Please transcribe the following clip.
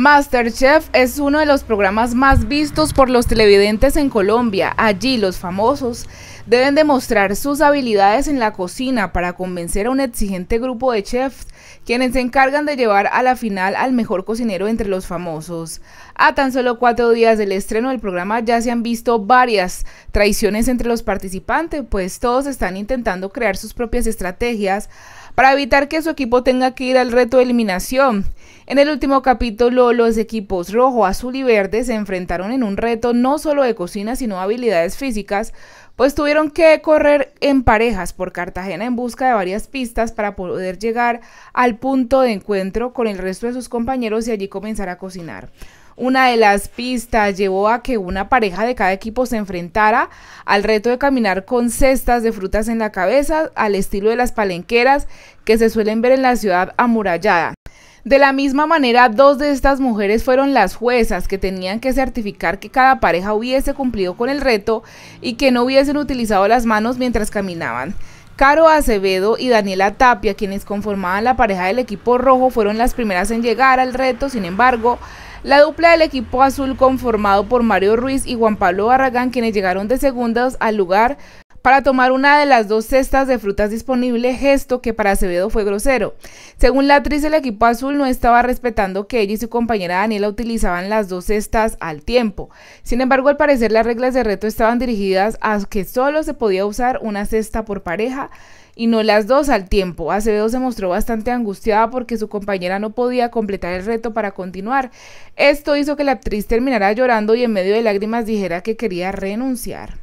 Masterchef es uno de los programas más vistos por los televidentes en Colombia. Allí los famosos deben demostrar sus habilidades en la cocina para convencer a un exigente grupo de chefs, quienes se encargan de llevar a la final al mejor cocinero entre los famosos. A tan solo cuatro días del estreno del programa ya se han visto varias traiciones entre los participantes, pues todos están intentando crear sus propias estrategias para evitar que su equipo tenga que ir al reto de eliminación. En el último capítulo, los equipos rojo, azul y verde se enfrentaron en un reto no solo de cocina, sino habilidades físicas, pues tuvieron que correr en parejas por Cartagena en busca de varias pistas para poder llegar al punto de encuentro con el resto de sus compañeros y allí comenzar a cocinar. Una de las pistas llevó a que una pareja de cada equipo se enfrentara al reto de caminar con cestas de frutas en la cabeza, al estilo de las palenqueras que se suelen ver en la ciudad amurallada. De la misma manera, dos de estas mujeres fueron las juezas que tenían que certificar que cada pareja hubiese cumplido con el reto y que no hubiesen utilizado las manos mientras caminaban. Caro Acevedo y Daniela Tapia, quienes conformaban la pareja del equipo rojo, fueron las primeras en llegar al reto, sin embargo, la dupla del equipo azul conformado por Mario Ruiz y Juan Pablo Barragán, quienes llegaron de segundos al lugar, para tomar una de las dos cestas de frutas disponibles, gesto que para Acevedo fue grosero. Según la actriz, el equipo azul no estaba respetando que ella y su compañera Daniela utilizaban las dos cestas al tiempo. Sin embargo, al parecer las reglas de reto estaban dirigidas a que solo se podía usar una cesta por pareja y no las dos al tiempo. Acevedo se mostró bastante angustiada porque su compañera no podía completar el reto para continuar. Esto hizo que la actriz terminara llorando y en medio de lágrimas dijera que quería renunciar.